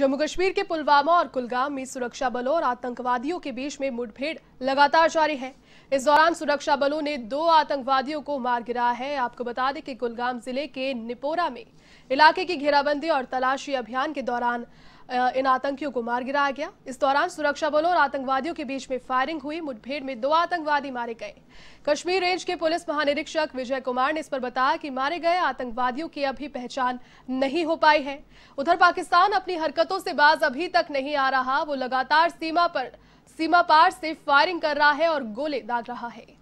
जम्मू कश्मीर के पुलवामा और कुलगाम में सुरक्षा बलों और आतंकवादियों के बीच में मुठभेड़ लगातार जारी है इस दौरान सुरक्षा बलों ने दो आतंकवादियों को मार गिराया है आपको बता दें कि कुलगाम जिले के निपोरा में इलाके की घेराबंदी और तलाशी अभियान के दौरान इन आतंकियों को मार गिराया गया इस दौरान सुरक्षा बलों और आतंकवादियों के बीच में फायरिंग हुई मुठभेड़ में दो आतंकवादी मारे गए कश्मीर रेंज के पुलिस महानिरीक्षक विजय कुमार ने इस पर बताया कि मारे गए आतंकवादियों की अभी पहचान नहीं हो पाई है उधर पाकिस्तान अपनी हरकतों से बाज अभी तक नहीं आ रहा वो लगातार सीमा पर सीमा पार से फायरिंग कर रहा है और गोले दाग रहा है